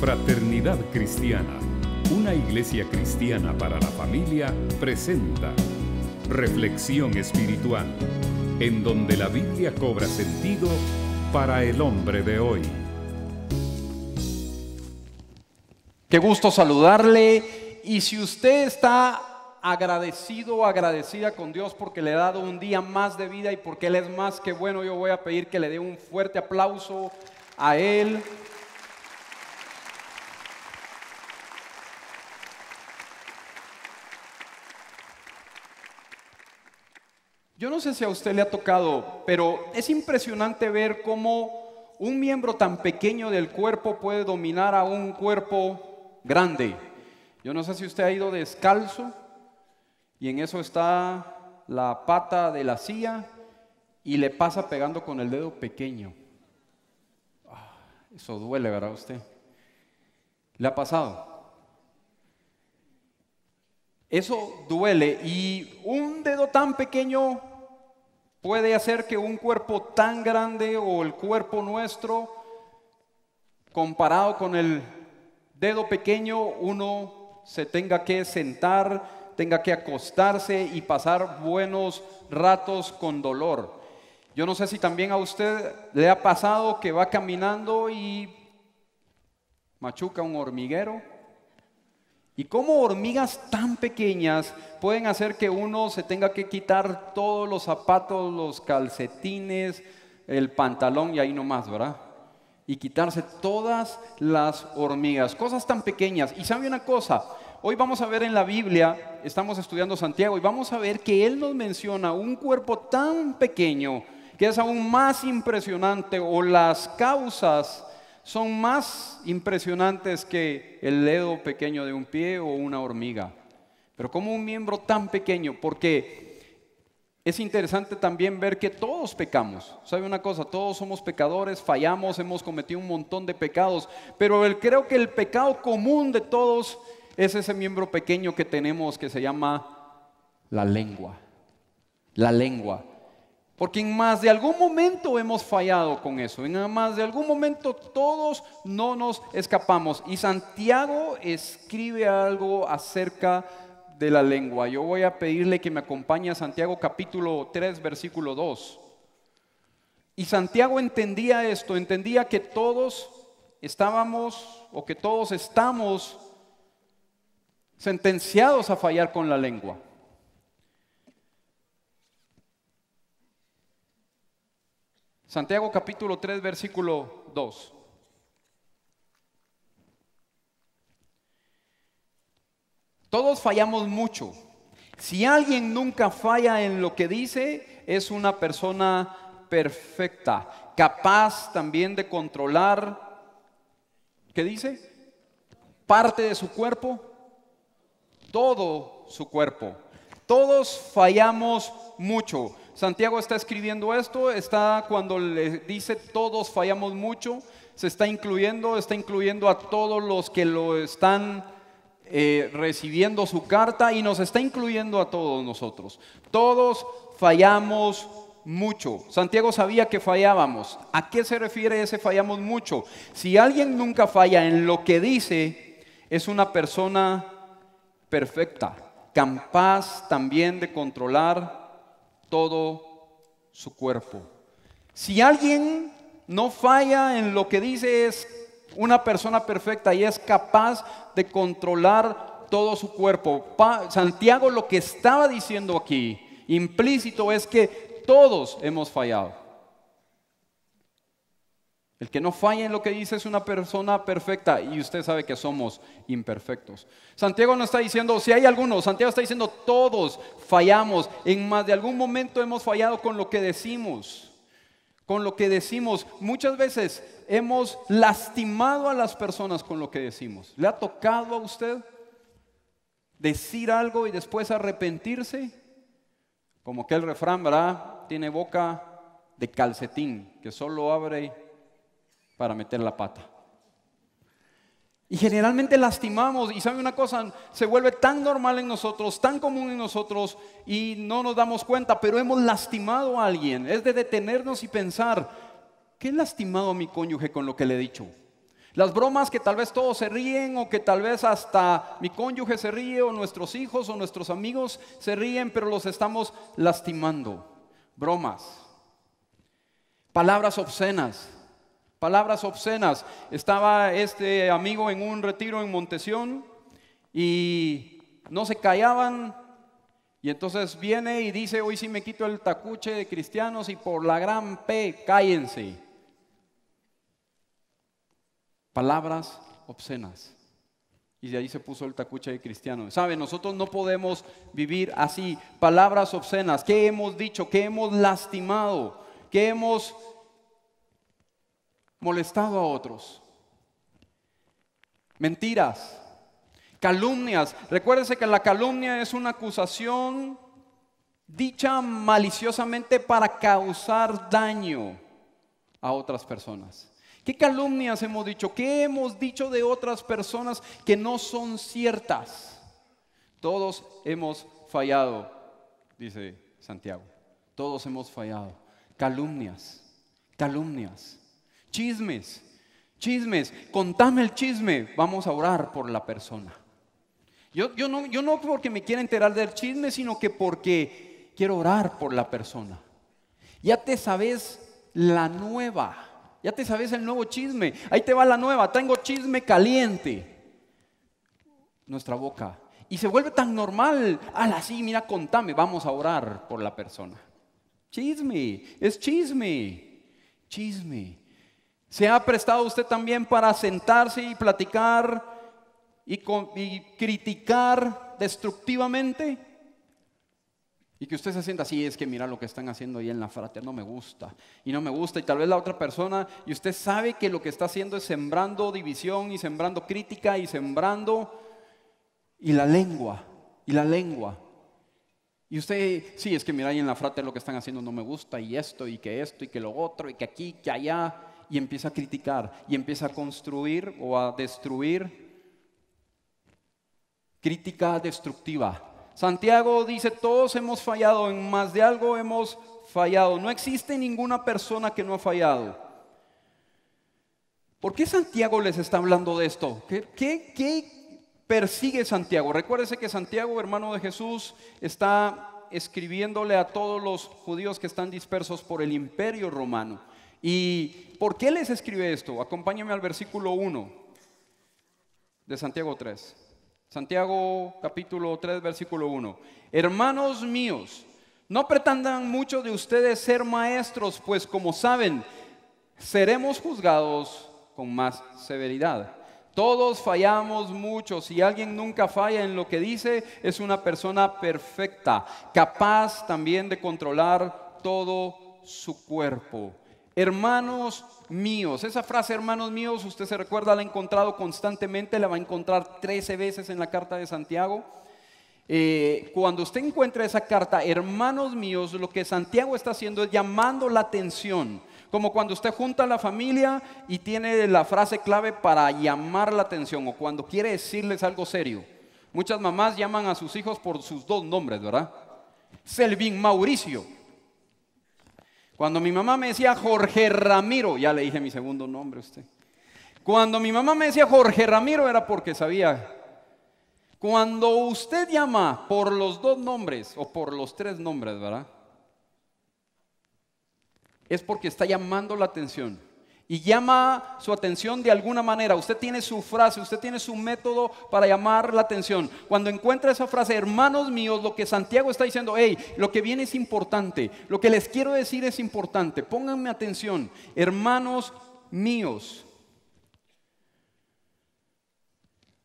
Fraternidad Cristiana, una iglesia cristiana para la familia, presenta Reflexión Espiritual, en donde la Biblia cobra sentido para el hombre de hoy. Qué gusto saludarle y si usted está agradecido o agradecida con Dios porque le ha dado un día más de vida y porque Él es más que bueno, yo voy a pedir que le dé un fuerte aplauso a Él. Yo no sé si a usted le ha tocado, pero es impresionante ver cómo un miembro tan pequeño del cuerpo puede dominar a un cuerpo grande. Yo no sé si usted ha ido descalzo y en eso está la pata de la silla y le pasa pegando con el dedo pequeño. Ah, eso duele, ¿verdad usted? ¿Le ha pasado? Eso duele y un dedo tan pequeño puede hacer que un cuerpo tan grande o el cuerpo nuestro, comparado con el dedo pequeño, uno se tenga que sentar, tenga que acostarse y pasar buenos ratos con dolor. Yo no sé si también a usted le ha pasado que va caminando y machuca un hormiguero ¿Y como hormigas tan pequeñas pueden hacer que uno se tenga que quitar todos los zapatos, los calcetines, el pantalón y ahí nomás, ¿verdad? Y quitarse todas las hormigas, cosas tan pequeñas. Y sabe una cosa, hoy vamos a ver en la Biblia, estamos estudiando Santiago, y vamos a ver que él nos menciona un cuerpo tan pequeño que es aún más impresionante o las causas son más impresionantes que el dedo pequeño de un pie o una hormiga. Pero como un miembro tan pequeño, porque es interesante también ver que todos pecamos. ¿Sabe una cosa? Todos somos pecadores, fallamos, hemos cometido un montón de pecados, pero creo que el pecado común de todos es ese miembro pequeño que tenemos que se llama la lengua. La lengua. Porque en más de algún momento hemos fallado con eso, en más de algún momento todos no nos escapamos. Y Santiago escribe algo acerca de la lengua. Yo voy a pedirle que me acompañe a Santiago capítulo 3, versículo 2. Y Santiago entendía esto, entendía que todos estábamos o que todos estamos sentenciados a fallar con la lengua. Santiago capítulo 3, versículo 2. Todos fallamos mucho. Si alguien nunca falla en lo que dice, es una persona perfecta, capaz también de controlar, ¿qué dice? Parte de su cuerpo, todo su cuerpo. Todos fallamos mucho. Santiago está escribiendo esto, está cuando le dice todos fallamos mucho, se está incluyendo, está incluyendo a todos los que lo están eh, recibiendo su carta y nos está incluyendo a todos nosotros. Todos fallamos mucho. Santiago sabía que fallábamos. ¿A qué se refiere ese fallamos mucho? Si alguien nunca falla en lo que dice, es una persona perfecta, capaz también de controlar todo su cuerpo. Si alguien no falla en lo que dice es una persona perfecta y es capaz de controlar todo su cuerpo. Santiago lo que estaba diciendo aquí implícito es que todos hemos fallado. El que no falla en lo que dice es una persona perfecta y usted sabe que somos imperfectos. Santiago no está diciendo, si hay algunos, Santiago está diciendo, todos fallamos. En más de algún momento hemos fallado con lo que decimos. Con lo que decimos. Muchas veces hemos lastimado a las personas con lo que decimos. ¿Le ha tocado a usted decir algo y después arrepentirse? Como que el refrán, ¿verdad? Tiene boca de calcetín, que solo abre para meter la pata. Y generalmente lastimamos, y sabe una cosa, se vuelve tan normal en nosotros, tan común en nosotros, y no nos damos cuenta, pero hemos lastimado a alguien. Es de detenernos y pensar, ¿qué he lastimado a mi cónyuge con lo que le he dicho? Las bromas que tal vez todos se ríen o que tal vez hasta mi cónyuge se ríe o nuestros hijos o nuestros amigos se ríen, pero los estamos lastimando. Bromas, palabras obscenas, palabras obscenas. Estaba este amigo en un retiro en Montesión y no se callaban. Y entonces viene y dice, hoy sí me quito el tacuche de cristianos y por la gran P, cállense. Palabras obscenas. Y de ahí se puso el tacuche de cristianos ¿Sabe? Nosotros no podemos vivir así. Palabras obscenas. ¿Qué hemos dicho? ¿Qué hemos lastimado? ¿Qué hemos molestado a otros. Mentiras, calumnias. Recuérdese que la calumnia es una acusación dicha maliciosamente para causar daño a otras personas. ¿Qué calumnias hemos dicho? ¿Qué hemos dicho de otras personas que no son ciertas? Todos hemos fallado, dice Santiago. Todos hemos fallado. Calumnias, calumnias. Chismes, chismes, contame el chisme, vamos a orar por la persona. Yo, no, porque me quiera enterar del chisme, sino que porque quiero orar por la persona. Ya te sabes la nueva. Ya te sabes el nuevo chisme. Ahí te va la nueva. Tengo chisme caliente. Nuestra boca. Y se vuelve tan normal. Ala, sí, mira, contame. Vamos a orar por la persona. Chisme. Es chisme. Chisme. ¿Se ha prestado usted también para sentarse y platicar y, criticar destructivamente? Y que usted se sienta así, es que mira lo que están haciendo ahí en la frater, no me gusta, y no me gusta, y tal vez la otra persona, y usted sabe que lo que está haciendo es sembrando división y sembrando crítica y sembrando, y la lengua, y la lengua. Y usted, sí, es que mira ahí en la frater lo que están haciendo no me gusta, y esto, y que esto, y que lo otro, y que aquí, que allá y empieza a criticar y empieza a construir o a destruir. Crítica destructiva. Santiago dice, todos hemos fallado, en más de algo hemos fallado. No existe ninguna persona que no ha fallado. ¿Por qué Santiago les está hablando de esto? ¿Qué, qué, persigue Santiago? Recuérdese que Santiago, hermano de Jesús, está escribiéndole a todos los judíos que están dispersos por el imperio romano. ¿Y por qué les escribe esto? Acompáñame al versículo 1 de Santiago 3. Santiago capítulo 3, versículo 1. Hermanos míos, no pretendan mucho de ustedes ser maestros, pues como saben, seremos juzgados con más severidad. Todos fallamos mucho. Si alguien nunca falla en lo que dice, es una persona perfecta, capaz también de controlar todo su cuerpo. Hermanos míos, esa frase hermanos míos, usted se recuerda, la ha encontrado constantemente, la va a encontrar 13 veces en la carta de Santiago. Eh, cuando usted encuentra esa carta, hermanos míos, lo que Santiago está haciendo es llamando la atención, como cuando usted junta a la familia y tiene la frase clave para llamar la atención o cuando quiere decirles algo serio. Muchas mamás llaman a sus hijos por sus dos nombres, ¿verdad? Selvin Mauricio. Cuando mi mamá me decía Jorge Ramiro, ya le dije mi segundo nombre a usted. Cuando mi mamá me decía Jorge Ramiro era porque sabía. Cuando usted llama por los dos nombres o por los tres nombres, ¿verdad? Es porque está llamando la atención y llama su atención de alguna manera. Usted tiene su frase, usted tiene su método para llamar la atención. Cuando encuentra esa frase, hermanos míos, lo que Santiago está diciendo, hey, lo que viene es importante, lo que les quiero decir es importante, pónganme atención, hermanos míos.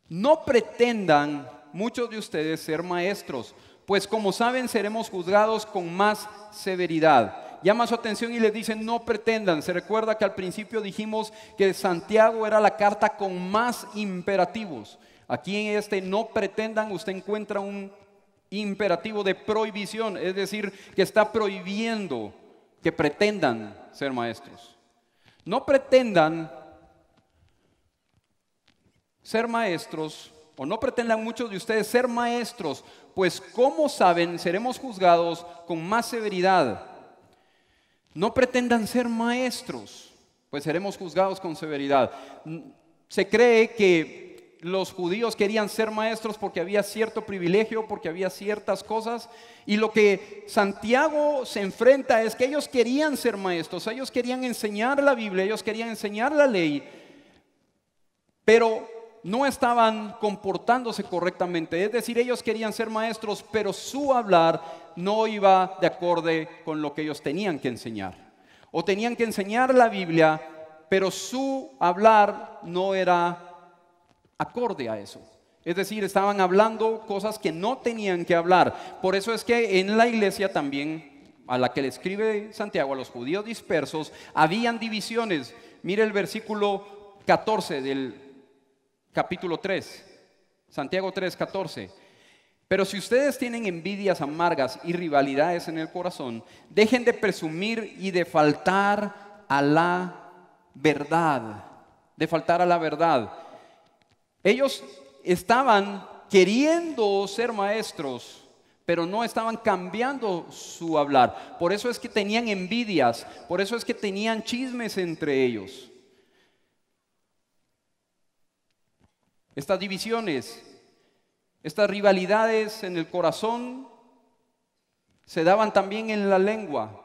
No pretendan muchos de ustedes ser maestros, pues como saben seremos juzgados con más severidad llama su atención y le dice, no pretendan. Se recuerda que al principio dijimos que Santiago era la carta con más imperativos. Aquí en este no pretendan usted encuentra un imperativo de prohibición, es decir, que está prohibiendo que pretendan ser maestros. No pretendan ser maestros, o no pretendan muchos de ustedes ser maestros, pues como saben, seremos juzgados con más severidad. No pretendan ser maestros, pues seremos juzgados con severidad. Se cree que los judíos querían ser maestros porque había cierto privilegio, porque había ciertas cosas. Y lo que Santiago se enfrenta es que ellos querían ser maestros, ellos querían enseñar la Biblia, ellos querían enseñar la ley. Pero no estaban comportándose correctamente. Es decir, ellos querían ser maestros, pero su hablar no iba de acorde con lo que ellos tenían que enseñar. O tenían que enseñar la Biblia, pero su hablar no era acorde a eso. Es decir, estaban hablando cosas que no tenían que hablar. Por eso es que en la iglesia también, a la que le escribe Santiago, a los judíos dispersos, habían divisiones. Mire el versículo 14 del capítulo 3, Santiago 3, 14. Pero si ustedes tienen envidias amargas y rivalidades en el corazón, dejen de presumir y de faltar a la verdad, de faltar a la verdad. Ellos estaban queriendo ser maestros, pero no estaban cambiando su hablar. Por eso es que tenían envidias, por eso es que tenían chismes entre ellos. estas divisiones, estas rivalidades en el corazón se daban también en la lengua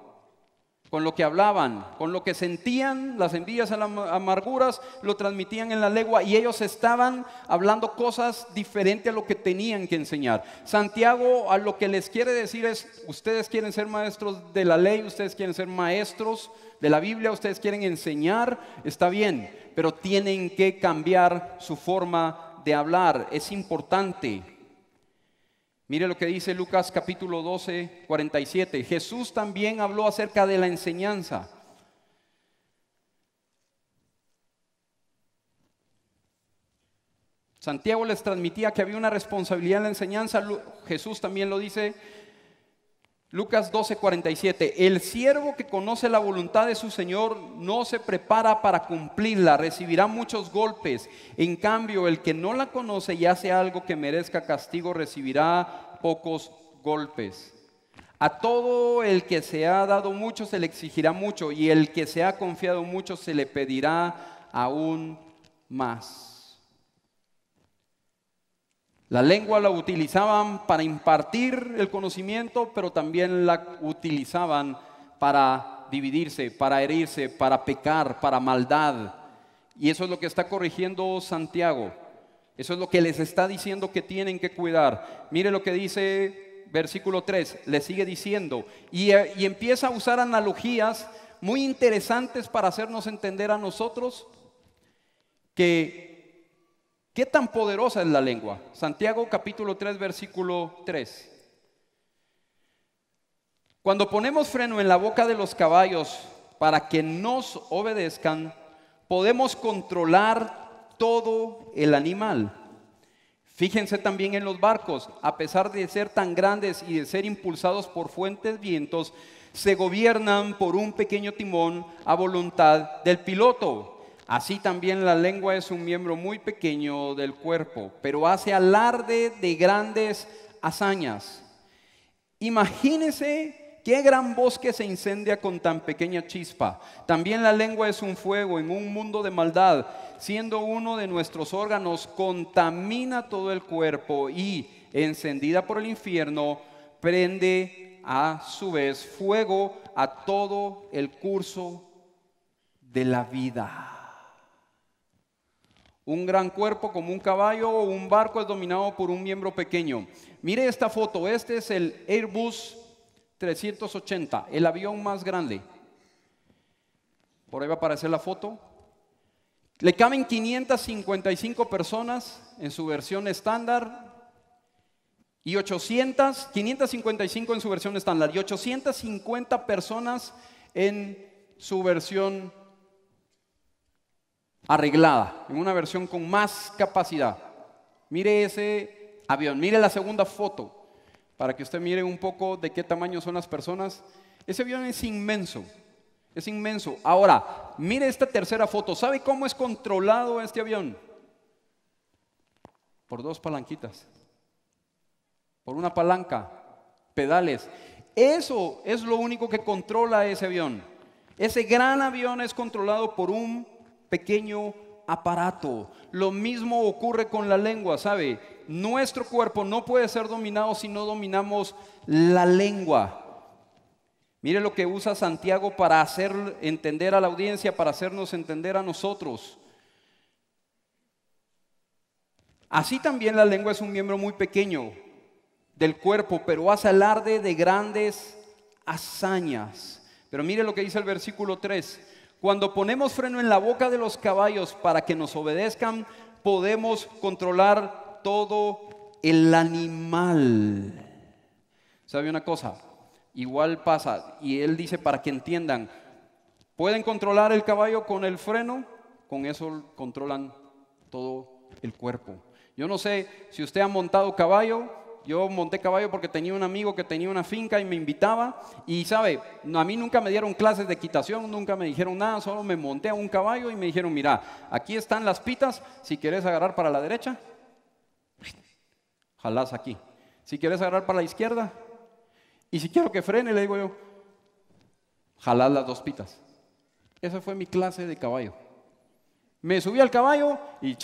con lo que hablaban, con lo que sentían, las envidias, las amarguras, lo transmitían en la lengua y ellos estaban hablando cosas diferentes a lo que tenían que enseñar. Santiago a lo que les quiere decir es, ustedes quieren ser maestros de la ley, ustedes quieren ser maestros de la Biblia, ustedes quieren enseñar, está bien, pero tienen que cambiar su forma de hablar, es importante Mire lo que dice Lucas capítulo 12, 47. Jesús también habló acerca de la enseñanza. Santiago les transmitía que había una responsabilidad en la enseñanza. Jesús también lo dice Lucas 12:47, el siervo que conoce la voluntad de su Señor no se prepara para cumplirla, recibirá muchos golpes. En cambio, el que no la conoce y hace algo que merezca castigo, recibirá pocos golpes. A todo el que se ha dado mucho se le exigirá mucho y el que se ha confiado mucho se le pedirá aún más. La lengua la utilizaban para impartir el conocimiento, pero también la utilizaban para dividirse, para herirse, para pecar, para maldad. Y eso es lo que está corrigiendo Santiago. Eso es lo que les está diciendo que tienen que cuidar. Mire lo que dice versículo 3, le sigue diciendo. Y, eh, y empieza a usar analogías muy interesantes para hacernos entender a nosotros que ¿Qué tan poderosa es la lengua? Santiago capítulo 3, versículo 3. Cuando ponemos freno en la boca de los caballos para que nos obedezcan, podemos controlar todo el animal. Fíjense también en los barcos, a pesar de ser tan grandes y de ser impulsados por fuentes vientos, se gobiernan por un pequeño timón a voluntad del piloto. Así también la lengua es un miembro muy pequeño del cuerpo, pero hace alarde de grandes hazañas. Imagínese qué gran bosque se incendia con tan pequeña chispa. También la lengua es un fuego en un mundo de maldad, siendo uno de nuestros órganos, contamina todo el cuerpo y, encendida por el infierno, prende a su vez fuego a todo el curso de la vida. Un gran cuerpo como un caballo o un barco es dominado por un miembro pequeño. Mire esta foto, este es el Airbus 380, el avión más grande. Por ahí va a aparecer la foto. Le caben 555 personas en su versión estándar y 800, 555 en su versión estándar y 850 personas en su versión arreglada, en una versión con más capacidad. Mire ese avión, mire la segunda foto, para que usted mire un poco de qué tamaño son las personas. Ese avión es inmenso, es inmenso. Ahora, mire esta tercera foto. ¿Sabe cómo es controlado este avión? Por dos palanquitas, por una palanca, pedales. Eso es lo único que controla ese avión. Ese gran avión es controlado por un pequeño aparato. Lo mismo ocurre con la lengua, ¿sabe? Nuestro cuerpo no puede ser dominado si no dominamos la lengua. Mire lo que usa Santiago para hacer entender a la audiencia, para hacernos entender a nosotros. Así también la lengua es un miembro muy pequeño del cuerpo, pero hace alarde de grandes hazañas. Pero mire lo que dice el versículo 3. Cuando ponemos freno en la boca de los caballos para que nos obedezcan, podemos controlar todo el animal. ¿Sabe una cosa? Igual pasa, y él dice para que entiendan, pueden controlar el caballo con el freno, con eso controlan todo el cuerpo. Yo no sé si usted ha montado caballo, yo monté caballo porque tenía un amigo que tenía una finca y me invitaba. Y sabe, a mí nunca me dieron clases de quitación, nunca me dijeron nada, solo me monté a un caballo y me dijeron, mira, aquí están las pitas, si quieres agarrar para la derecha, jalás aquí. Si quieres agarrar para la izquierda, y si quiero que frene, le digo yo, jalás las dos pitas. Esa fue mi clase de caballo. Me subí al caballo y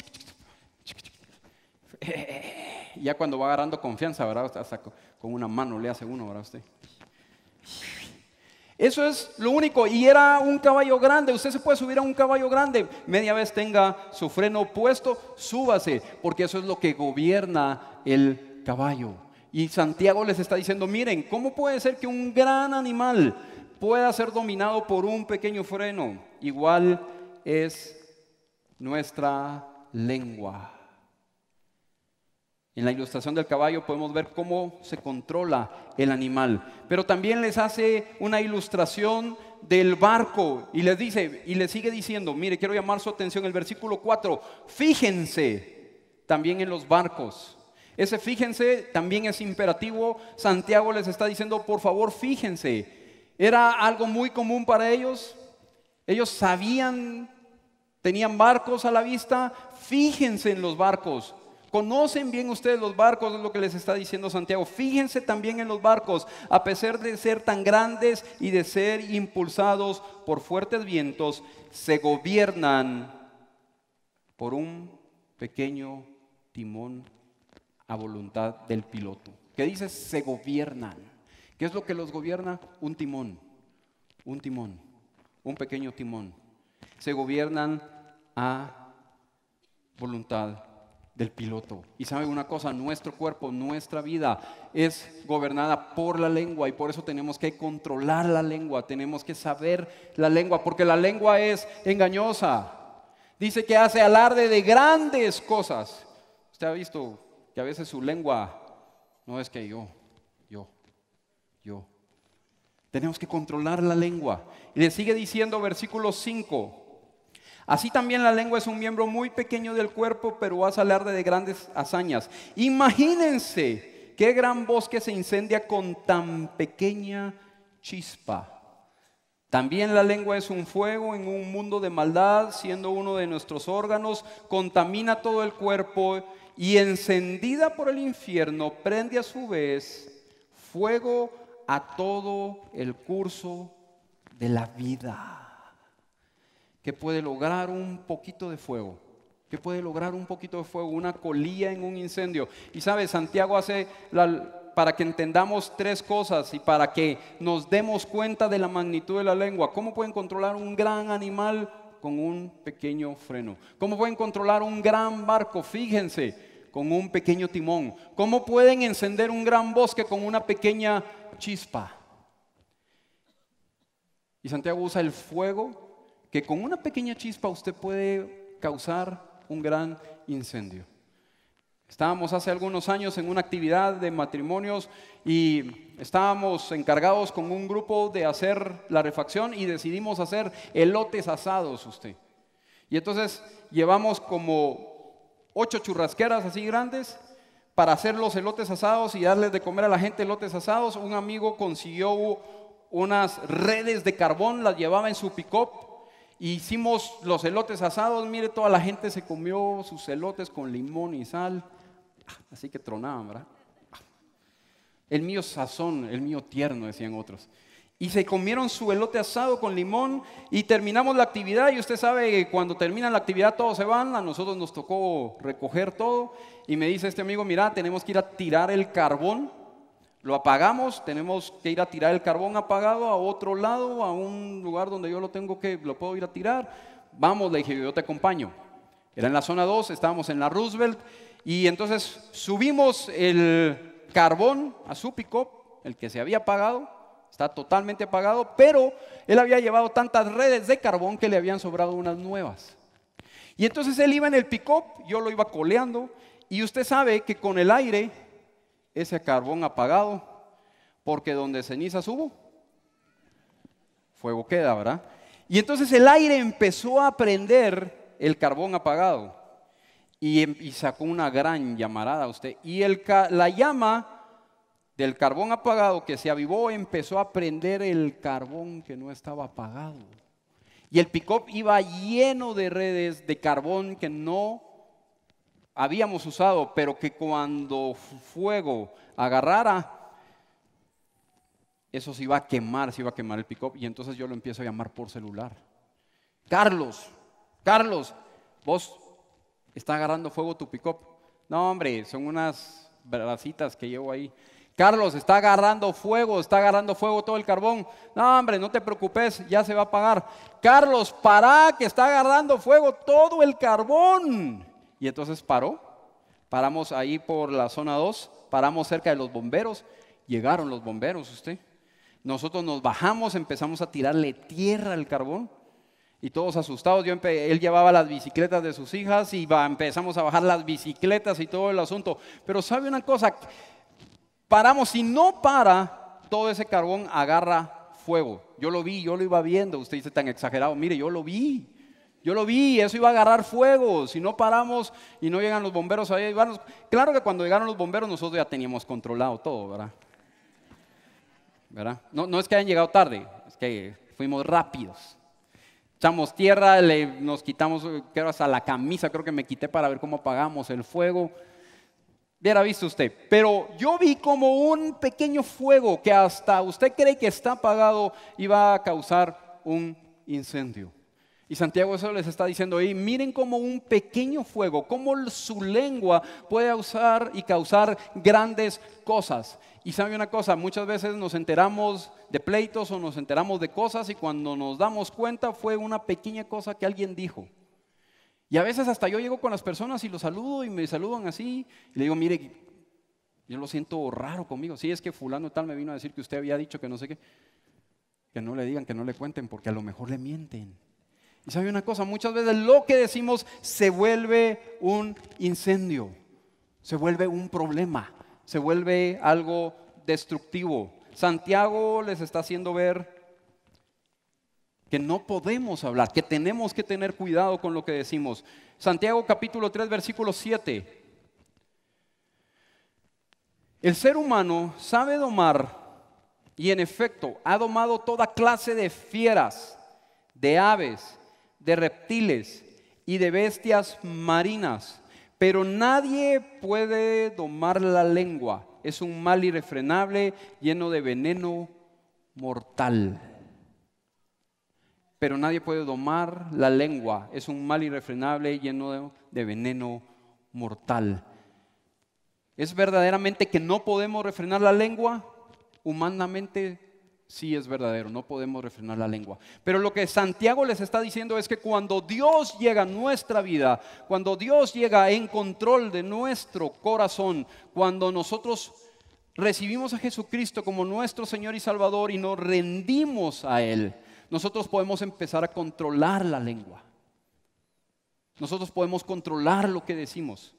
ya cuando va agarrando confianza, ¿verdad? Hasta con una mano le hace uno, ¿verdad? Usted. Eso es lo único. Y era un caballo grande. Usted se puede subir a un caballo grande. Media vez tenga su freno puesto, súbase. Porque eso es lo que gobierna el caballo. Y Santiago les está diciendo, miren, ¿cómo puede ser que un gran animal pueda ser dominado por un pequeño freno? Igual es nuestra lengua. En la ilustración del caballo podemos ver cómo se controla el animal. Pero también les hace una ilustración del barco y les dice, y les sigue diciendo, mire, quiero llamar su atención el versículo 4, fíjense también en los barcos. Ese fíjense también es imperativo. Santiago les está diciendo, por favor, fíjense. Era algo muy común para ellos. Ellos sabían, tenían barcos a la vista. Fíjense en los barcos. Conocen bien ustedes los barcos, es lo que les está diciendo Santiago. Fíjense también en los barcos, a pesar de ser tan grandes y de ser impulsados por fuertes vientos, se gobiernan por un pequeño timón a voluntad del piloto. ¿Qué dice? Se gobiernan. ¿Qué es lo que los gobierna? Un timón, un timón, un pequeño timón. Se gobiernan a voluntad del piloto. Y sabe una cosa, nuestro cuerpo, nuestra vida es gobernada por la lengua y por eso tenemos que controlar la lengua, tenemos que saber la lengua, porque la lengua es engañosa. Dice que hace alarde de grandes cosas. Usted ha visto que a veces su lengua no es que yo, yo, yo. Tenemos que controlar la lengua. Y le sigue diciendo versículo 5. Así también la lengua es un miembro muy pequeño del cuerpo, pero va a salir de grandes hazañas. Imagínense qué gran bosque se incendia con tan pequeña chispa. También la lengua es un fuego en un mundo de maldad, siendo uno de nuestros órganos, contamina todo el cuerpo y encendida por el infierno, prende a su vez fuego a todo el curso de la vida. ¿Qué puede lograr un poquito de fuego, ¿Qué puede lograr un poquito de fuego, una colía en un incendio. Y sabe, Santiago hace para que entendamos tres cosas y para que nos demos cuenta de la magnitud de la lengua. ¿Cómo pueden controlar un gran animal con un pequeño freno? ¿Cómo pueden controlar un gran barco? Fíjense, con un pequeño timón. ¿Cómo pueden encender un gran bosque con una pequeña chispa? Y Santiago usa el fuego que con una pequeña chispa usted puede causar un gran incendio. Estábamos hace algunos años en una actividad de matrimonios y estábamos encargados con un grupo de hacer la refacción y decidimos hacer elotes asados usted. Y entonces llevamos como ocho churrasqueras así grandes para hacer los elotes asados y darles de comer a la gente elotes asados. Un amigo consiguió unas redes de carbón, las llevaba en su pick-up Hicimos los elotes asados, mire, toda la gente se comió sus elotes con limón y sal, ah, así que tronaban, ¿verdad? Ah. El mío sazón, el mío tierno, decían otros. Y se comieron su elote asado con limón y terminamos la actividad. Y usted sabe que cuando termina la actividad todos se van, a nosotros nos tocó recoger todo. Y me dice este amigo, mira, tenemos que ir a tirar el carbón lo apagamos, tenemos que ir a tirar el carbón apagado a otro lado, a un lugar donde yo lo tengo que, lo puedo ir a tirar. Vamos, le dije, yo te acompaño. Era en la zona 2, estábamos en la Roosevelt, y entonces subimos el carbón a su pickup, el que se había apagado, está totalmente apagado, pero él había llevado tantas redes de carbón que le habían sobrado unas nuevas. Y entonces él iba en el pickup yo lo iba coleando, y usted sabe que con el aire ese carbón apagado, porque donde ceniza hubo, fuego queda, ¿verdad? Y entonces el aire empezó a prender el carbón apagado y, em, sacó una gran llamarada a usted. Y el, la llama del carbón apagado que se avivó empezó a prender el carbón que no estaba apagado. Y el pick-up iba lleno de redes de carbón que no habíamos usado, pero que cuando fuego agarrara, eso se iba a quemar, se iba a quemar el pick-up. Y entonces yo lo empiezo a llamar por celular. Carlos, Carlos, vos está agarrando fuego tu pick-up. No, hombre, son unas bracitas que llevo ahí. Carlos, está agarrando fuego, está agarrando fuego todo el carbón. No, hombre, no te preocupes, ya se va a apagar. Carlos, para que está agarrando fuego todo el carbón. Y entonces paró, paramos ahí por la zona 2, paramos cerca de los bomberos, llegaron los bomberos, usted. Nosotros nos bajamos, empezamos a tirarle tierra al carbón y todos asustados. Yo él llevaba las bicicletas de sus hijas y empezamos a bajar las bicicletas y todo el asunto. Pero sabe una cosa, paramos, si no para, todo ese carbón agarra fuego. Yo lo vi, yo lo iba viendo. Usted dice tan exagerado, mire, yo lo vi. Yo lo vi, eso iba a agarrar fuego. Si no paramos y no llegan los bomberos ahí, claro que cuando llegaron los bomberos nosotros ya teníamos controlado todo, ¿verdad? ¿Verdad? No, es que hayan llegado tarde, es que fuimos rápidos. Echamos tierra, le, nos quitamos, creo hasta la camisa, creo que me quité para ver cómo apagamos el fuego. Viera visto usted. Pero yo vi como un pequeño fuego que hasta usted cree que está apagado y va a causar un incendio. Y Santiago eso les está diciendo, miren cómo un pequeño fuego, cómo su lengua puede usar y causar grandes cosas. Y sabe una cosa, muchas veces nos enteramos de pleitos o nos enteramos de cosas y cuando nos damos cuenta fue una pequeña cosa que alguien dijo. Y a veces hasta yo llego con las personas y los saludo y me saludan así y le digo, mire, yo lo siento raro conmigo. Sí, es que fulano tal me vino a decir que usted había dicho que no sé qué. Que no le digan, que no le cuenten, porque a lo mejor le mienten. Y sabe una cosa, muchas veces lo que decimos se vuelve un incendio, se vuelve un problema, se vuelve algo destructivo. Santiago les está haciendo ver que no podemos hablar, que tenemos que tener cuidado con lo que decimos. Santiago capítulo 3, versículo 7. El ser humano sabe domar y en efecto ha domado toda clase de fieras, de aves de reptiles y de bestias marinas, pero nadie puede domar la lengua. Es un mal irrefrenable lleno de veneno mortal. Pero nadie puede domar la lengua. Es un mal irrefrenable lleno de, veneno mortal. ¿Es verdaderamente que no podemos refrenar la lengua? Humanamente sí es verdadero, no podemos refrenar la lengua. Pero lo que Santiago les está diciendo es que cuando Dios llega a nuestra vida, cuando Dios llega en control de nuestro corazón, cuando nosotros recibimos a Jesucristo como nuestro Señor y Salvador y nos rendimos a Él, nosotros podemos empezar a controlar la lengua. Nosotros podemos controlar lo que decimos.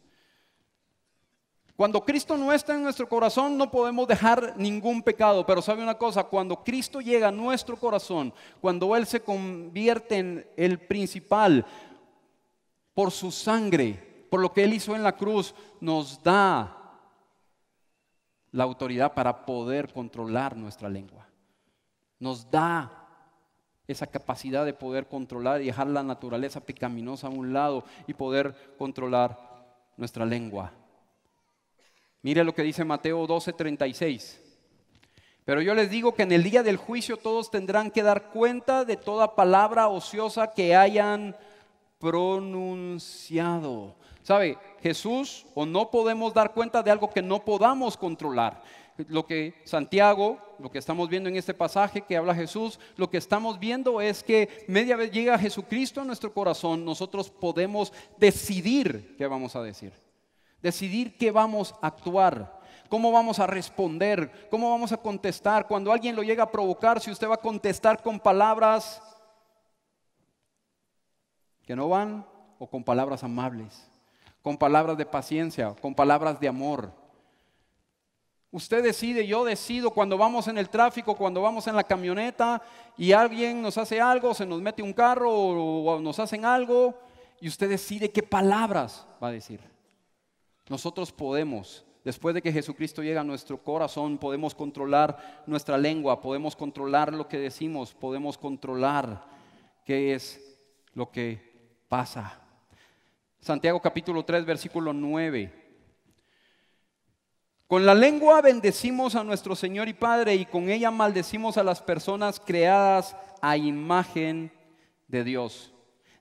Cuando Cristo no está en nuestro corazón, no podemos dejar ningún pecado. Pero sabe una cosa, cuando Cristo llega a nuestro corazón, cuando Él se convierte en el principal por su sangre, por lo que Él hizo en la cruz, nos da la autoridad para poder controlar nuestra lengua. Nos da esa capacidad de poder controlar y dejar la naturaleza pecaminosa a un lado y poder controlar nuestra lengua. Mire lo que dice Mateo 12.36 Pero yo les digo que en el día del juicio todos tendrán que dar cuenta de toda palabra ociosa que hayan pronunciado. ¿Sabe? Jesús o no podemos dar cuenta de algo que no podamos controlar. Lo que Santiago, lo que estamos viendo en este pasaje que habla Jesús, lo que estamos viendo es que media vez llega Jesucristo a nuestro corazón, nosotros podemos decidir qué vamos a decir. Decidir qué vamos a actuar, cómo vamos a responder, cómo vamos a contestar. Cuando alguien lo llega a provocar, si usted va a contestar con palabras que no van o con palabras amables, con palabras de paciencia, con palabras de amor. Usted decide, yo decido cuando vamos en el tráfico, cuando vamos en la camioneta y alguien nos hace algo, se nos mete un carro o nos hacen algo y usted decide qué palabras va a decir. Nosotros podemos, después de que Jesucristo llega a nuestro corazón, podemos controlar nuestra lengua, podemos controlar lo que decimos, podemos controlar qué es lo que pasa. Santiago capítulo 3, versículo 9. Con la lengua bendecimos a nuestro Señor y Padre y con ella maldecimos a las personas creadas a imagen de Dios.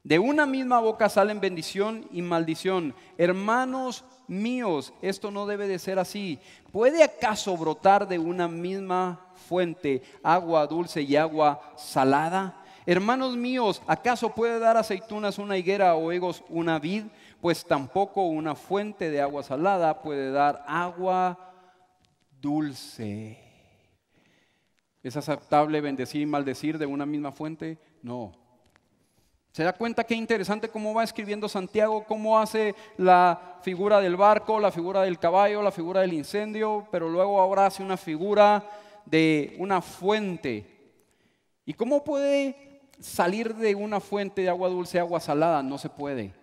De una misma boca salen bendición y maldición. Hermanos, míos. Esto no debe de ser así. ¿Puede acaso brotar de una misma fuente agua dulce y agua salada? Hermanos míos, ¿acaso puede dar aceitunas una higuera o egos una vid? Pues tampoco una fuente de agua salada puede dar agua dulce. ¿Es aceptable bendecir y maldecir de una misma fuente? No. ¿Se da cuenta qué interesante cómo va escribiendo Santiago, cómo hace la figura del barco, la figura del caballo, la figura del incendio, pero luego ahora hace una figura de una fuente? ¿Y cómo puede salir de una fuente de agua dulce, agua salada? No se puede.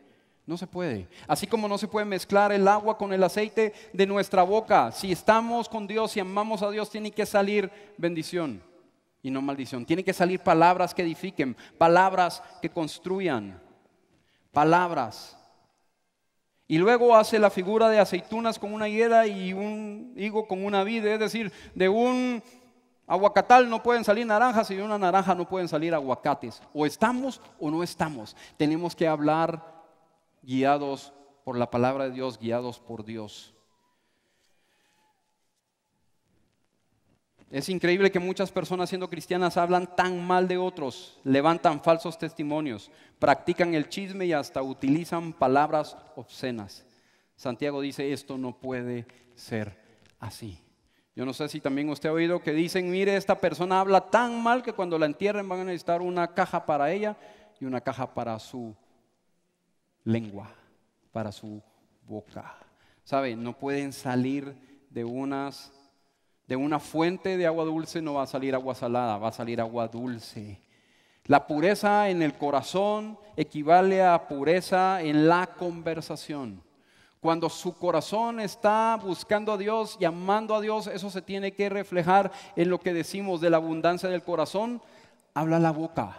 No se puede. Así como no se puede mezclar el agua con el aceite de nuestra boca. Si estamos con Dios y amamos a Dios, tiene que salir bendición y no maldición. Tienen que salir palabras que edifiquen, palabras que construyan, palabras. Y luego hace la figura de aceitunas con una hiedra y un higo con una vid, es decir, de un aguacatal no pueden salir naranjas y de una naranja no pueden salir aguacates. O estamos o no estamos. Tenemos que hablar guiados por la palabra de Dios, guiados por Dios. Es increíble que muchas personas siendo cristianas hablan tan mal de otros, levantan falsos testimonios, practican el chisme y hasta utilizan palabras obscenas. Santiago dice, esto no puede ser así. Yo no sé si también usted ha oído que dicen, mire, esta persona habla tan mal que cuando la entierren van a necesitar una caja para ella y una caja para su lengua, para su boca. ¿Sabe? No pueden salir de unas de una fuente de agua dulce no va a salir agua salada, va a salir agua dulce. La pureza en el corazón equivale a pureza en la conversación. Cuando su corazón está buscando a Dios, llamando a Dios, eso se tiene que reflejar en lo que decimos de la abundancia del corazón, habla la boca.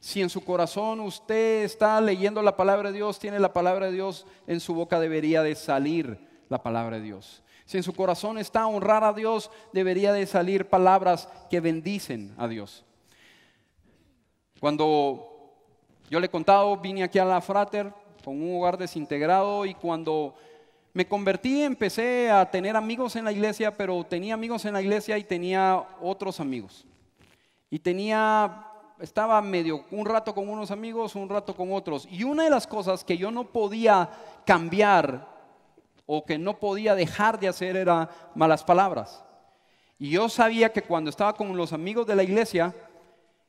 Si en su corazón usted está leyendo la palabra de Dios, tiene la palabra de Dios en su boca, debería de salir la palabra de Dios. Si en su corazón está honrar a Dios, debería de salir palabras que bendicen a Dios. Cuando yo le he contado, vine aquí a la Frater con un hogar desintegrado y cuando me convertí empecé a tener amigos en la iglesia, pero tenía amigos en la iglesia y tenía otros amigos. Y tenía estaba medio un rato con unos amigos, un rato con otros. Y una de las cosas que yo no podía cambiar o que no podía dejar de hacer era malas palabras. Y yo sabía que cuando estaba con los amigos de la iglesia,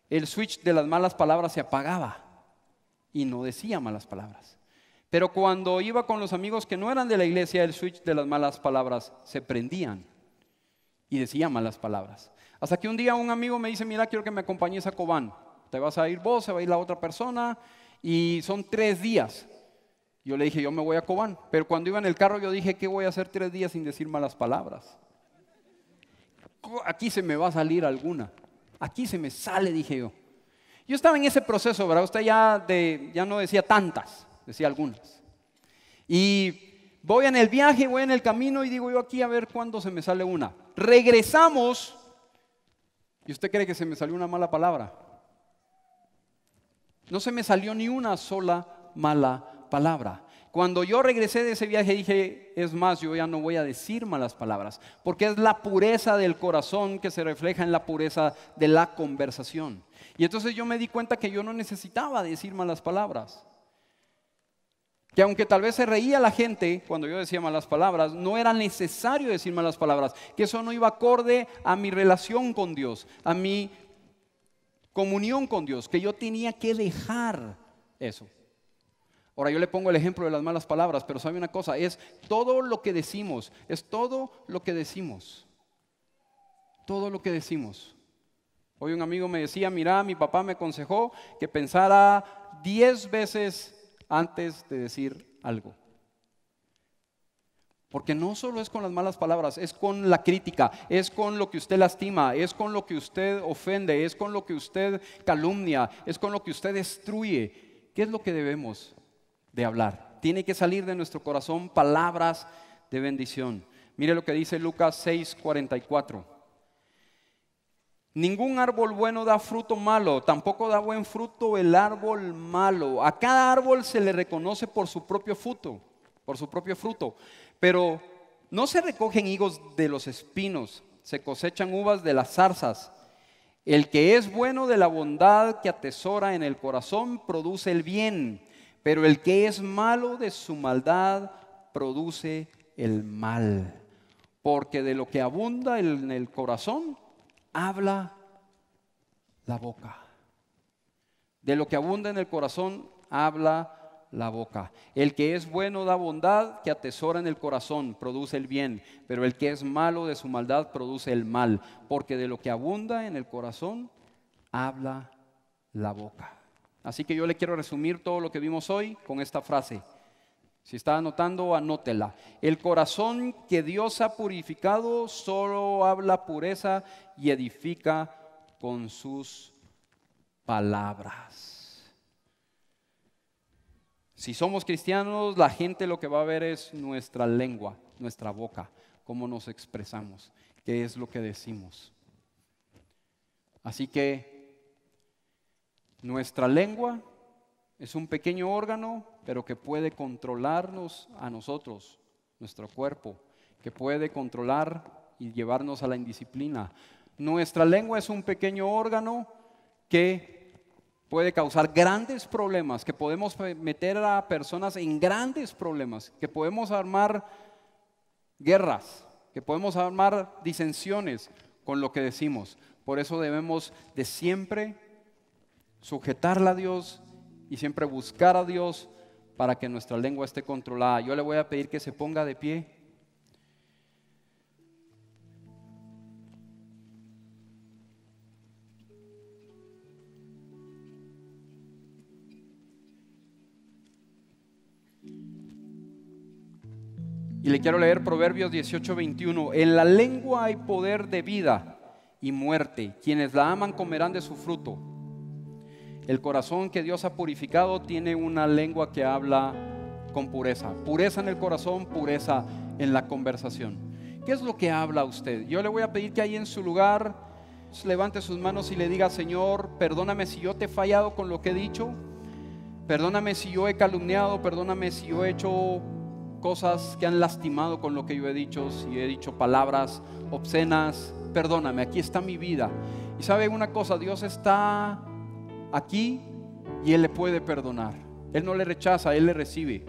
el switch de las malas palabras se apagaba y no decía malas palabras. Pero cuando iba con los amigos que no eran de la iglesia, el switch de las malas palabras se prendían y decía malas palabras. Hasta que un día un amigo me dice, mira, quiero que me acompañes a Cobán. Te vas a ir vos, se va a ir la otra persona y son tres días. Yo le dije, yo me voy a Cobán. Pero cuando iba en el carro yo dije, ¿qué voy a hacer tres días sin decir malas palabras? Aquí se me va a salir alguna. Aquí se me sale, dije yo. Yo estaba en ese proceso, ¿verdad? Usted ya, ya no decía tantas, decía algunas. Y voy en el viaje, voy en el camino y digo yo aquí a ver cuándo se me sale una. Regresamos y usted cree que se me salió una mala palabra. No se me salió ni una sola mala palabra palabra. Cuando yo regresé de ese viaje dije, es más, yo ya no voy a decir malas palabras, porque es la pureza del corazón que se refleja en la pureza de la conversación. Y entonces yo me di cuenta que yo no necesitaba decir malas palabras. Que aunque tal vez se reía la gente cuando yo decía malas palabras, no era necesario decir malas palabras, que eso no iba acorde a mi relación con Dios, a mi comunión con Dios, que yo tenía que dejar eso. Ahora yo le pongo el ejemplo de las malas palabras, pero sabe una cosa, es todo lo que decimos, es todo lo que decimos. Todo lo que decimos. Hoy un amigo me decía, mira, mi papá me aconsejó que pensara diez veces antes de decir algo. Porque no solo es con las malas palabras, es con la crítica, es con lo que usted lastima, es con lo que usted ofende, es con lo que usted calumnia, es con lo que usted destruye. ¿Qué es lo que debemos? de hablar. Tiene que salir de nuestro corazón palabras de bendición. Mire lo que dice Lucas 6.44 Ningún árbol bueno da fruto malo, tampoco da buen fruto el árbol malo. A cada árbol se le reconoce por su propio fruto, por su propio fruto. Pero no se recogen higos de los espinos, se cosechan uvas de las zarzas. El que es bueno de la bondad que atesora en el corazón produce el bien. Pero el que es malo de su maldad produce el mal. Porque de lo que abunda en el corazón, habla la boca. De lo que abunda en el corazón, habla la boca. El que es bueno da bondad, que atesora en el corazón, produce el bien. Pero el que es malo de su maldad, produce el mal. Porque de lo que abunda en el corazón, habla la boca. Así que yo le quiero resumir todo lo que vimos hoy con esta frase. Si está anotando, anótela. El corazón que Dios ha purificado solo habla pureza y edifica con sus palabras. Si somos cristianos, la gente lo que va a ver es nuestra lengua, nuestra boca, cómo nos expresamos, qué es lo que decimos. Así que nuestra lengua es un pequeño órgano, pero que puede controlarnos a nosotros, nuestro cuerpo, que puede controlar y llevarnos a la indisciplina. Nuestra lengua es un pequeño órgano que puede causar grandes problemas, que podemos meter a personas en grandes problemas, que podemos armar guerras, que podemos armar disensiones con lo que decimos. Por eso debemos de siempre sujetarla a Dios y siempre buscar a Dios para que nuestra lengua esté controlada. Yo le voy a pedir que se ponga de pie. Y le quiero leer Proverbios 18:21. En la lengua hay poder de vida y muerte. Quienes la aman comerán de su fruto. El corazón que Dios ha purificado tiene una lengua que habla con pureza. Pureza en el corazón, pureza en la conversación. ¿Qué es lo que habla usted? Yo le voy a pedir que ahí en su lugar levante sus manos y le diga, Señor, perdóname si yo te he fallado con lo que he dicho. Perdóname si yo he calumniado, perdóname si yo he hecho cosas que han lastimado con lo que yo he dicho, si he dicho palabras obscenas, perdóname, aquí está mi vida. Y sabe una cosa, Dios está aquí y Él le puede perdonar. Él no le rechaza, Él le recibe.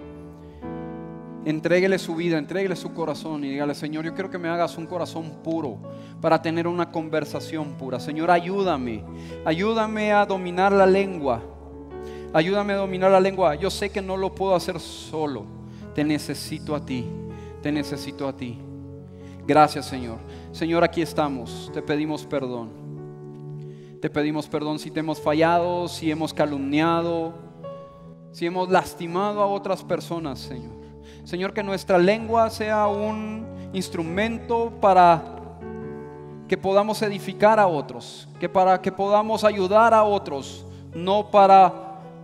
Entréguele su vida, entréguele su corazón y dígale, Señor, yo quiero que me hagas un corazón puro para tener una conversación pura. Señor, ayúdame, ayúdame a dominar la lengua. Ayúdame a dominar la lengua. Yo sé que no lo puedo hacer solo. Te necesito a ti, te necesito a ti. Gracias, Señor. Señor, aquí estamos. Te pedimos perdón. Te pedimos perdón si te hemos fallado, si hemos calumniado, si hemos lastimado a otras personas, Señor. Señor, que nuestra lengua sea un instrumento para que podamos edificar a otros, que para que podamos ayudar a otros, no para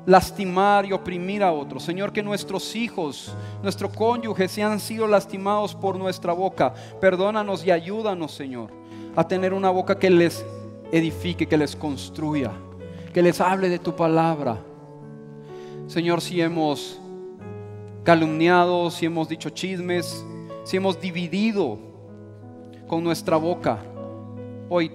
lastimar y oprimir a otros. Señor, que nuestros hijos, nuestro cónyuge, se han sido lastimados por nuestra boca. Perdónanos y ayúdanos, Señor, a tener una boca que les edifique, que les construya, que les hable de tu palabra. Señor, si hemos calumniado, si hemos dicho chismes, si hemos dividido con nuestra boca, hoy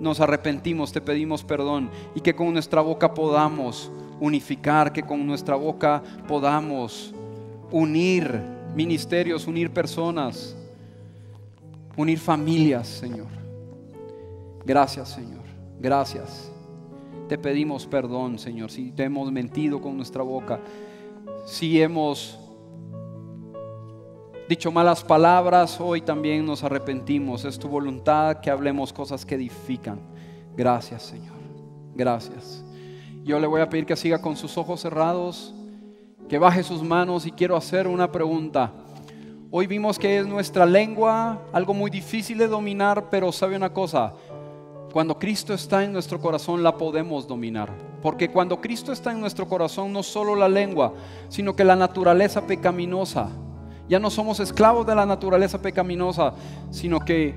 nos arrepentimos, te pedimos perdón y que con nuestra boca podamos unificar, que con nuestra boca podamos unir ministerios, unir personas, unir familias, Señor. Gracias, Señor. Gracias. Te pedimos perdón, Señor, si te hemos mentido con nuestra boca, si hemos dicho malas palabras, hoy también nos arrepentimos. Es tu voluntad que hablemos cosas que edifican. Gracias, Señor. Gracias. Yo le voy a pedir que siga con sus ojos cerrados, que baje sus manos y quiero hacer una pregunta. Hoy vimos que es nuestra lengua, algo muy difícil de dominar, pero sabe una cosa, cuando Cristo está en nuestro corazón la podemos dominar. Porque cuando Cristo está en nuestro corazón no solo la lengua, sino que la naturaleza pecaminosa. Ya no somos esclavos de la naturaleza pecaminosa, sino que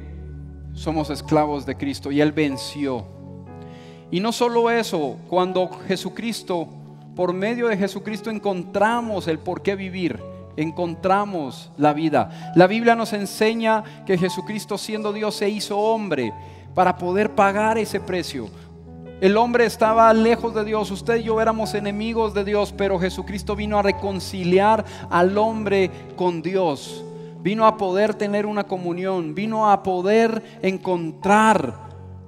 somos esclavos de Cristo y Él venció. Y no solo eso, cuando Jesucristo, por medio de Jesucristo encontramos el por qué vivir, encontramos la vida. La Biblia nos enseña que Jesucristo siendo Dios se hizo hombre para poder pagar ese precio. El hombre estaba lejos de Dios, usted y yo éramos enemigos de Dios, pero Jesucristo vino a reconciliar al hombre con Dios, vino a poder tener una comunión, vino a poder encontrar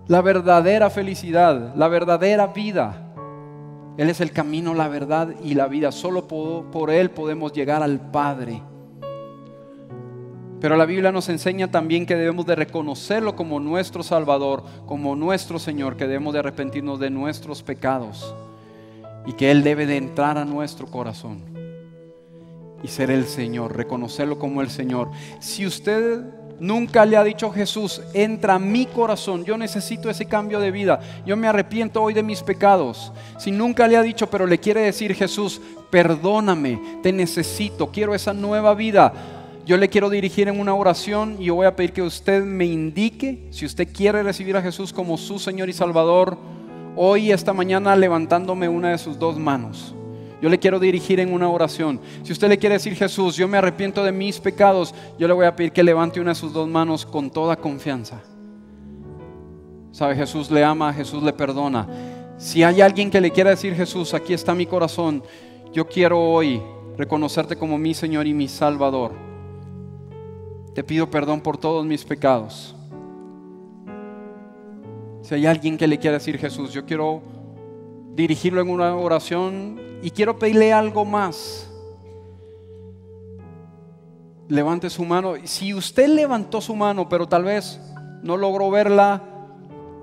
la verdadera felicidad, la verdadera vida. Él es el camino, la verdad y la vida. Solo por, por Él podemos llegar al Padre. Pero la Biblia nos enseña también que debemos de reconocerlo como nuestro Salvador, como nuestro Señor, que debemos de arrepentirnos de nuestros pecados y que Él debe de entrar a nuestro corazón y ser el Señor, reconocerlo como el Señor. Si usted nunca le ha dicho Jesús, entra a mi corazón, yo necesito ese cambio de vida, yo me arrepiento hoy de mis pecados. Si nunca le ha dicho, pero le quiere decir Jesús, perdóname, te necesito, quiero esa nueva vida yo le quiero dirigir en una oración y yo voy a pedir que usted me indique si usted quiere recibir a Jesús como su Señor y Salvador hoy, esta mañana, levantándome una de sus dos manos. Yo le quiero dirigir en una oración. Si usted le quiere decir, Jesús, yo me arrepiento de mis pecados, yo le voy a pedir que levante una de sus dos manos con toda confianza. Sabe, Jesús le ama, Jesús le perdona. Si hay alguien que le quiera decir, Jesús, aquí está mi corazón, yo quiero hoy reconocerte como mi Señor y mi Salvador. Te pido perdón por todos mis pecados. Si hay alguien que le quiere decir Jesús, yo quiero dirigirlo en una oración y quiero pedirle algo más. Levante su mano. Si usted levantó su mano, pero tal vez no logró verla,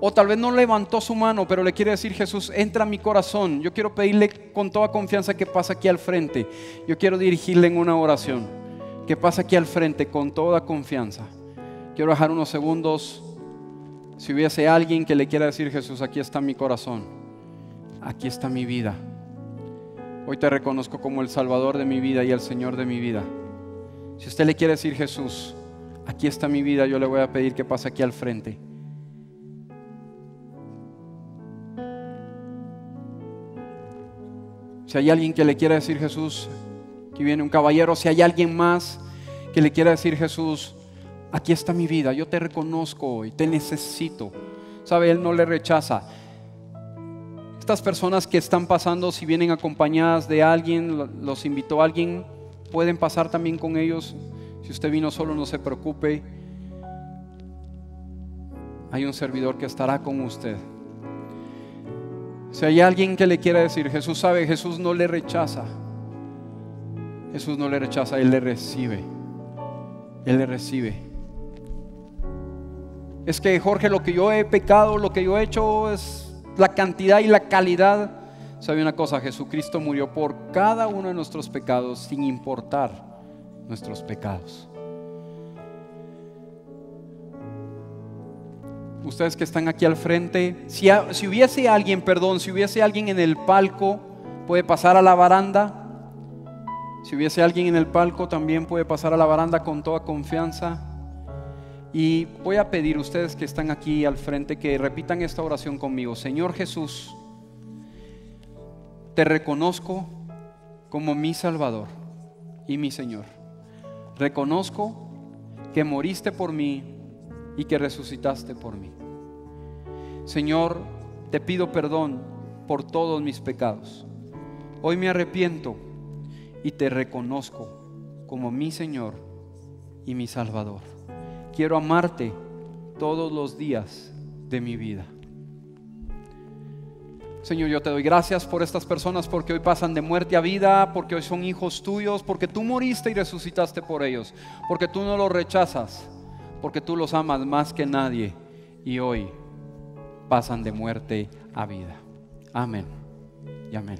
o tal vez no levantó su mano, pero le quiere decir Jesús, entra a mi corazón. Yo quiero pedirle con toda confianza que pasa aquí al frente. Yo quiero dirigirle en una oración que pasa aquí al frente con toda confianza. Quiero dejar unos segundos. Si hubiese alguien que le quiera decir, Jesús, aquí está mi corazón, aquí está mi vida. Hoy te reconozco como el Salvador de mi vida y el Señor de mi vida. Si usted le quiere decir, Jesús, aquí está mi vida, yo le voy a pedir que pase aquí al frente. Si hay alguien que le quiera decir, Jesús, Aquí viene un caballero. Si hay alguien más que le quiera decir Jesús, aquí está mi vida, yo te reconozco y te necesito. Sabe, Él no le rechaza. Estas personas que están pasando, si vienen acompañadas de alguien, los invitó alguien, pueden pasar también con ellos. Si usted vino solo, no se preocupe. Hay un servidor que estará con usted. Si hay alguien que le quiera decir, Jesús sabe, Jesús no le rechaza. Jesús no le rechaza, Él le recibe. Él le recibe. Es que Jorge, lo que yo he pecado, lo que yo he hecho es la cantidad y la calidad. ¿Sabe una cosa? Jesucristo murió por cada uno de nuestros pecados sin importar nuestros pecados. Ustedes que están aquí al frente, si, si hubiese alguien, perdón, si hubiese alguien en el palco, puede pasar a la baranda si hubiese alguien en el palco, también puede pasar a la baranda con toda confianza. Y voy a pedir a ustedes que están aquí al frente que repitan esta oración conmigo. Señor Jesús, te reconozco como mi Salvador y mi Señor. Reconozco que moriste por mí y que resucitaste por mí. Señor, te pido perdón por todos mis pecados. Hoy me arrepiento y te reconozco como mi Señor y mi Salvador. Quiero amarte todos los días de mi vida. Señor, yo te doy gracias por estas personas porque hoy pasan de muerte a vida, porque hoy son hijos tuyos, porque tú moriste y resucitaste por ellos, porque tú no los rechazas, porque tú los amas más que nadie y hoy pasan de muerte a vida. Amén y amén.